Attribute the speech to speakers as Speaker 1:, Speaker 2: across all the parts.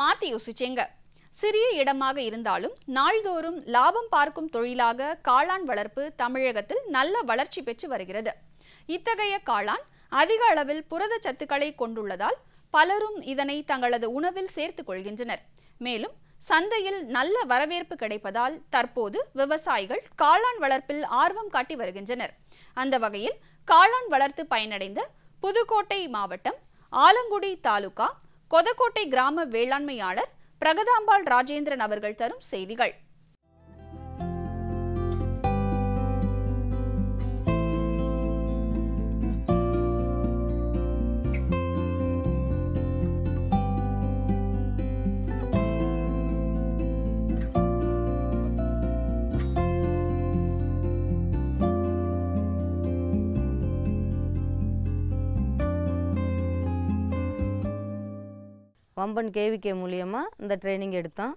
Speaker 1: மாத்தி யோசிச்சேங்க சிறிய இடமாக இருந்தாலும் நாள்தோறும் லாபம் பார்க்கும் தொழிலாக காளான் வளர்ப்பு தமிழகத்தில் நல்ல வளர்ச்சி பெற்று வருகிறது இத்தகைய காளான் அதிக அளவில் புரத சத்துக்களை கொண்டுள்ளதால் பலரும் இதனை தங்களது உணவில் சேர்த்துக் கொள்கின்றனர் மேலும் சந்தையில் நல்ல வரவேற்பு கிடைப்பதால் தற்போது விவசாயிகள் காளான் வளர்ப்பில் ஆர்வம் காட்டி வருகின்றனர் அந்த வகையில் காளான் வளர்த்து பயனடைந்த புதுக்கோட்டை மாவட்டம் ஆலங்குடி தாலுகா கொதக்கோட்டை கிராம வேளாண்மையாளர் பிரகதாம்பாள் ராஜேந்திரன் அவர்கள் தரும் செய்திகள்
Speaker 2: வம்பன் கேவிகே மூலியமாக இந்த ட்ரைனிங் எடுத்தோம்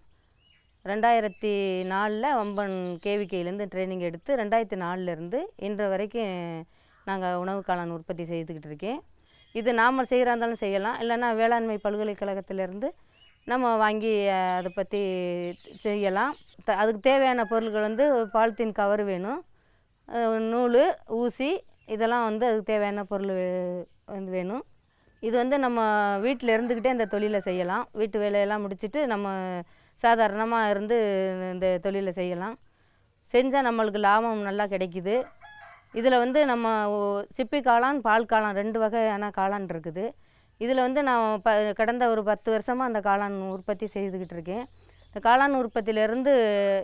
Speaker 2: ரெண்டாயிரத்தி நாலில் வம்பன் கேவிகேலேருந்து ட்ரைனிங் எடுத்து ரெண்டாயிரத்தி நாலுலேருந்து இன்று வரைக்கும் நாங்கள் உணவு காளான் உற்பத்தி செய்துக்கிட்டு இருக்கேன் இது நாம் செய்கிறா இருந்தாலும் செய்யலாம் இல்லைன்னா வேளாண்மை பல்கலைக்கழகத்திலேருந்து நம்ம வாங்கி அதை பற்றி செய்யலாம் த அதுக்கு தேவையான பொருட்கள் வந்து பாலித்தீன் கவர் வேணும் நூல் ஊசி இதெல்லாம் வந்து அதுக்கு தேவையான பொருள் வந்து வேணும் இது வந்து நம்ம வீட்டில் இருந்துக்கிட்டே இந்த தொழிலை செய்யலாம் வீட்டு வேலையெல்லாம் முடிச்சுட்டு நம்ம சாதாரணமாக இருந்து இந்த தொழிலை செய்யலாம் செஞ்சால் நம்மளுக்கு லாபம் நல்லா கிடைக்குது இதில் வந்து நம்ம சிப்பி காளான் பால் காளான் ரெண்டு வகையான காளான் இருக்குது இதில் வந்து நான் ப கடந்த ஒரு பத்து வருஷமாக அந்த காளான் உற்பத்தி செய்துக்கிட்டு இருக்கேன் இந்த காளான் உற்பத்தியிலேருந்து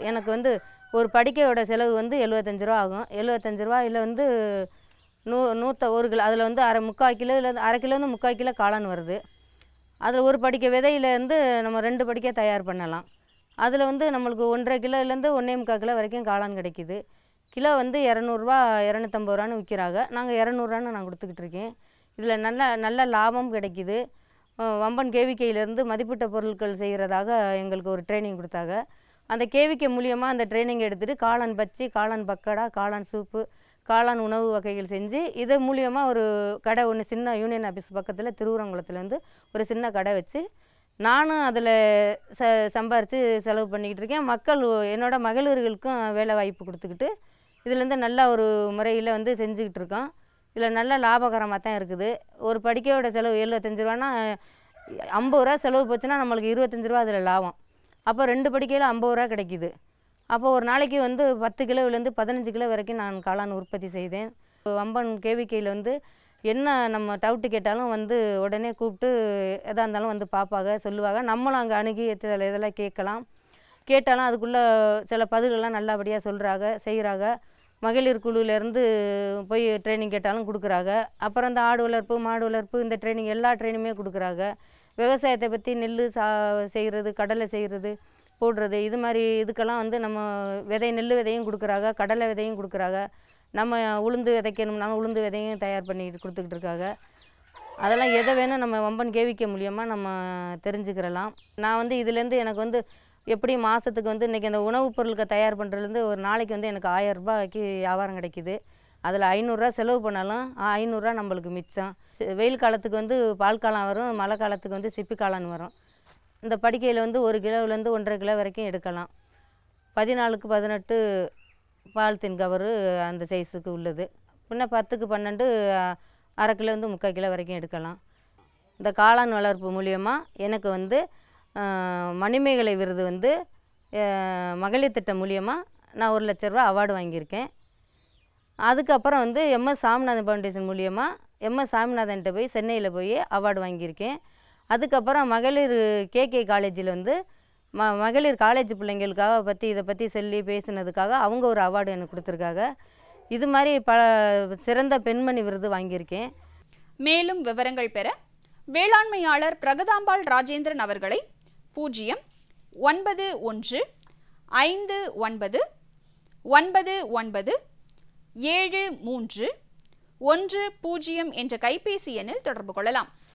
Speaker 2: எனக்கு வந்து ஒரு படிக்கையோட செலவு வந்து எழுபத்தஞ்சு ரூபா ஆகும் எழுபத்தஞ்சு ரூபாயில் வந்து நூ நூற்ற ஒரு கிலோ அதில் வந்து அரை முக்கால் கிலோலேருந்து அரை கிலோலேருந்து முக்கால் கிலோ காளான் வருது அதில் ஒரு படிக்க விதையிலேருந்து நம்ம ரெண்டு படிக்க தயார் பண்ணலாம் அதில் வந்து நம்மளுக்கு ஒன்றரை கிலோலேருந்து ஒன்றே முக்கால் கிலோ வரைக்கும் காளான் கிடைக்கிது கிலோ வந்து இரநூறுவா இரநூத்தம்பது ரூபான்னு விற்கிறாங்க நாங்கள் இரநூறுவான்னு நான் கொடுத்துக்கிட்டு இருக்கேன் இதில் நல்ல நல்ல லாபம் கிடைக்கிது வம்பன் கேவிக்கையிலேருந்து மதிப்பிட்ட பொருட்கள் செய்கிறதாக எங்களுக்கு ஒரு ட்ரைனிங் கொடுத்தாங்க அந்த கேவிக்கை மூலியமாக அந்த ட்ரைனிங் எடுத்துகிட்டு காளான் பச்சி காளான் பக்கடா காளான் சூப்பு காளான் உணவு வகைகள் செஞ்சு இது மூலியமாக ஒரு கடை ஒன்று சின்ன யூனியன் ஆஃபீஸ் பக்கத்தில் திருவுரங்குளத்துலேருந்து ஒரு சின்ன கடை வச்சு நானும் அதில் ச சம்பாரித்து செலவு பண்ணிக்கிட்டு இருக்கேன் மக்கள் என்னோட மகளிர்களுக்கும் வேலை வாய்ப்பு கொடுத்துக்கிட்டு இதுலேருந்து நல்ல ஒரு முறையில் வந்து செஞ்சுக்கிட்டு இருக்கோம் இதில் நல்ல லாபகரமாக தான் இருக்குது ஒரு படிக்கையோட செலவு எழுபத்தஞ்சு ரூபான்னா ஐம்பது ரூபா செலவு போச்சுன்னா நம்மளுக்கு இருபத்தஞ்சி ரூபா அதில் லாபம் அப்போ ரெண்டு படிக்கையில் ஐம்பது ரூபா கிடைக்கிது அப்போ ஒரு நாளைக்கு வந்து பத்து கிலோவிலேருந்து பதினஞ்சு கிலோ வரைக்கும் நான் காளான் உற்பத்தி செய்தேன் வம்பன் கேவிக்கையில் வந்து என்ன நம்ம டவுட்டு கேட்டாலும் வந்து உடனே கூப்பிட்டு எதாக இருந்தாலும் வந்து பார்ப்பாங்க சொல்லுவாங்க நம்மளும் அங்கே அணுகி இதெல்லாம் கேட்கலாம் கேட்டாலும் அதுக்குள்ளே சில பதில்கள்லாம் நல்லபடியாக சொல்கிறாங்க செய்கிறாங்க மகளிர் குழுவிலேருந்து போய் ட்ரைனிங் கேட்டாலும் கொடுக்குறாங்க அப்புறம் இந்த ஆடு வளர்ப்பு மாடு வளர்ப்பு இந்த ட்ரைனிங் எல்லா ட்ரைனிங்குமே கொடுக்குறாங்க விவசாயத்தை பற்றி நெல் சா செய்கிறது கடலை செய்கிறது போடுறது இது மாதிரி இதுக்கெல்லாம் வந்து நம்ம விதை நெல் விதையும் கொடுக்குறாங்க கடலை விதையும் கொடுக்குறாங்க நம்ம உளுந்து விதைக்கணும்னா உளுந்து விதையும் தயார் பண்ணி கொடுத்துக்கிட்டு இருக்காங்க அதெல்லாம் எதை வேணும் நம்ம வம்பன் கேவிக்க மூலியமாக நம்ம தெரிஞ்சுக்கிறலாம் நான் வந்து இதுலேருந்து எனக்கு வந்து எப்படி மாதத்துக்கு வந்து இன்றைக்கி அந்த உணவுப் பொருட்களை தயார் பண்ணுறதுலேருந்து ஒரு நாளைக்கு வந்து எனக்கு ஆயிரம் ரூபாய்க்கு வியாபாரம் கிடைக்கிது அதில் ஐநூறுரூவா செலவு பண்ணாலும் ஐநூறுரூவா நம்மளுக்கு மிச்சம் வெயில் காலத்துக்கு வந்து பால் காலம் வரும் மழை காலத்துக்கு வந்து சிப்பி காலம்னு வரும் இந்த படிக்கையில் வந்து ஒரு கிலோவிலேருந்து ஒன்றரை கிலோ வரைக்கும் எடுக்கலாம் பதினாலுக்கு பதினெட்டு பாலித்தீன் கவரு அந்த சைஸுக்கு உள்ளது பின்ன பத்துக்கு பன்னெண்டு அரை கிலோலேருந்து முக்கால் கிலோ வரைக்கும் எடுக்கலாம் இந்த காளான் வளர்ப்பு மூலியமாக எனக்கு வந்து மணிமேகலை விருது வந்து மகளிர் திட்டம் மூலியமாக நான் ஒரு லட்ச ரூபா அவார்டு வாங்கியிருக்கேன் அதுக்கப்புறம் வந்து எம்எஸ் சாமிநாதன் ஃபவுண்டேஷன் மூலியமாக எம்எஸ் சாமிநாதன்கிட்ட போய் சென்னையில் போய் அவார்டு வாங்கியிருக்கேன் அதுக்கப்புறம் மகளிர் கேகே காலேஜில் வந்து ம மகளிர் காலேஜ் பிள்ளைங்களுக்காக பற்றி இதை பற்றி சொல்லி பேசினதுக்காக அவங்க ஒரு அவார்டு எனக்கு கொடுத்துருக்காங்க இது மாதிரி ப சிறந்த பெண்மணி விருது வாங்கியிருக்கேன்
Speaker 1: மேலும் விவரங்கள் பெற வேளாண்மையாளர் பிரகதாம்பாள் ராஜேந்திரன் அவர்களை பூஜ்ஜியம் ஒன்பது ஒன்று ஐந்து ஒன்பது ஒன்பது ஒன்பது ஏழு மூன்று ஒன்று பூஜ்ஜியம் என்ற கைபேசி எண்ணில் தொடர்பு கொள்ளலாம்